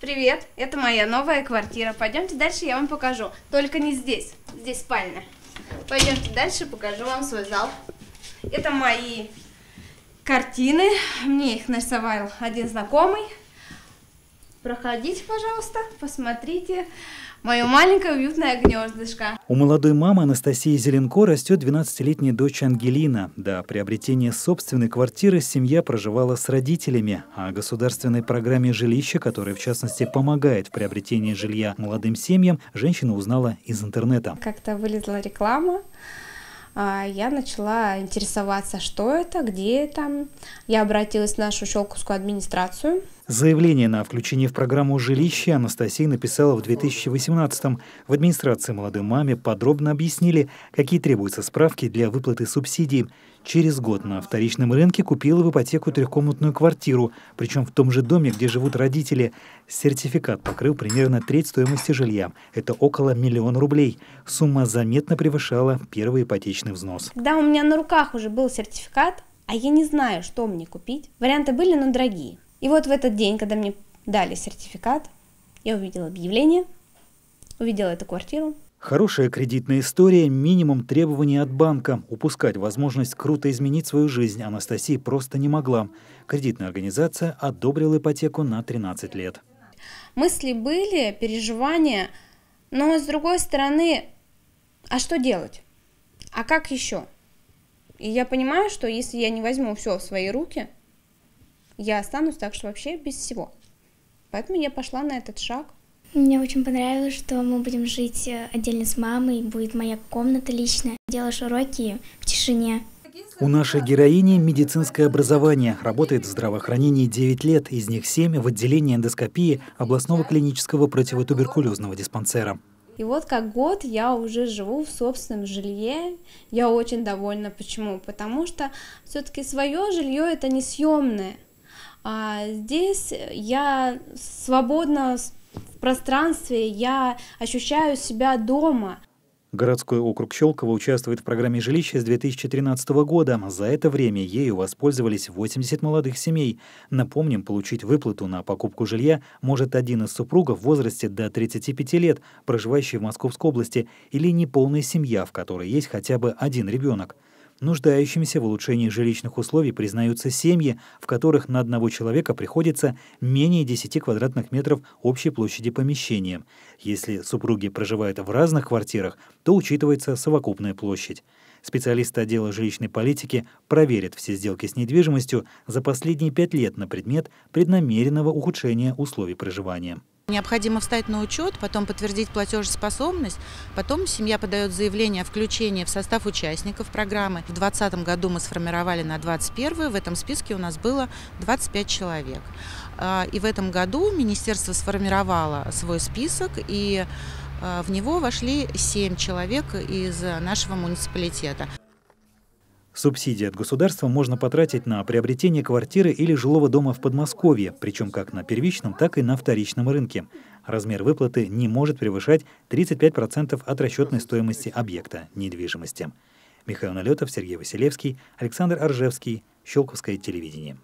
Привет, это моя новая квартира. Пойдемте дальше, я вам покажу. Только не здесь, здесь спальня. Пойдемте дальше, покажу вам свой зал. Это мои картины, мне их нарисовал один знакомый. Проходите, пожалуйста, посмотрите мое маленькое уютное гнездышко. У молодой мамы Анастасии Зеленко растет 12-летняя дочь Ангелина. До приобретения собственной квартиры семья проживала с родителями, а о государственной программе жилища, которая в частности помогает в приобретении жилья молодым семьям, женщина узнала из интернета. Как-то вылезла реклама, а, я начала интересоваться, что это, где это. Я обратилась в нашу Щелковскую администрацию. Заявление на включение в программу жилища Анастасия написала в 2018-м. В администрации молодой маме подробно объяснили, какие требуются справки для выплаты субсидий. Через год на вторичном рынке купила в ипотеку трехкомнатную квартиру, причем в том же доме, где живут родители. Сертификат покрыл примерно треть стоимости жилья. Это около миллиона рублей. Сумма заметно превышала первый ипотечный взнос. Когда у меня на руках уже был сертификат, а я не знаю, что мне купить, варианты были, но дорогие. И вот в этот день, когда мне дали сертификат, я увидела объявление, увидела эту квартиру, Хорошая кредитная история – минимум требований от банка. Упускать возможность круто изменить свою жизнь Анастасия просто не могла. Кредитная организация одобрила ипотеку на 13 лет. Мысли были, переживания, но с другой стороны, а что делать? А как еще? И я понимаю, что если я не возьму все в свои руки, я останусь так что вообще без всего. Поэтому я пошла на этот шаг. Мне очень понравилось, что мы будем жить э, отдельно с мамой, будет моя комната личная. Делаешь уроки в тишине. У нашей героини медицинское образование. Работает в здравоохранении 9 лет, из них 7 в отделении эндоскопии областного клинического противотуберкулезного диспансера. И вот как год я уже живу в собственном жилье. Я очень довольна. Почему? Потому что все-таки свое жилье это не съемное. А здесь я свободно в пространстве, я ощущаю себя дома. Городской округ Щелково участвует в программе жилища с 2013 года. За это время ею воспользовались 80 молодых семей. Напомним, получить выплату на покупку жилья может один из супругов в возрасте до 35 лет, проживающий в Московской области, или неполная семья, в которой есть хотя бы один ребенок. Нуждающимися в улучшении жилищных условий признаются семьи, в которых на одного человека приходится менее 10 квадратных метров общей площади помещения. Если супруги проживают в разных квартирах, то учитывается совокупная площадь. Специалисты отдела жилищной политики проверят все сделки с недвижимостью за последние пять лет на предмет преднамеренного ухудшения условий проживания. Необходимо встать на учет, потом подтвердить платежеспособность, потом семья подает заявление о включении в состав участников программы. В 2020 году мы сформировали на 21 в этом списке у нас было 25 человек. А, и в этом году министерство сформировало свой список, и а, в него вошли 7 человек из нашего муниципалитета. Субсидии от государства можно потратить на приобретение квартиры или жилого дома в Подмосковье, причем как на первичном, так и на вторичном рынке. Размер выплаты не может превышать 35% от расчетной стоимости объекта недвижимости. Михаил Налетов, Сергей Василевский, Александр Аржевский, Щелковское телевидение.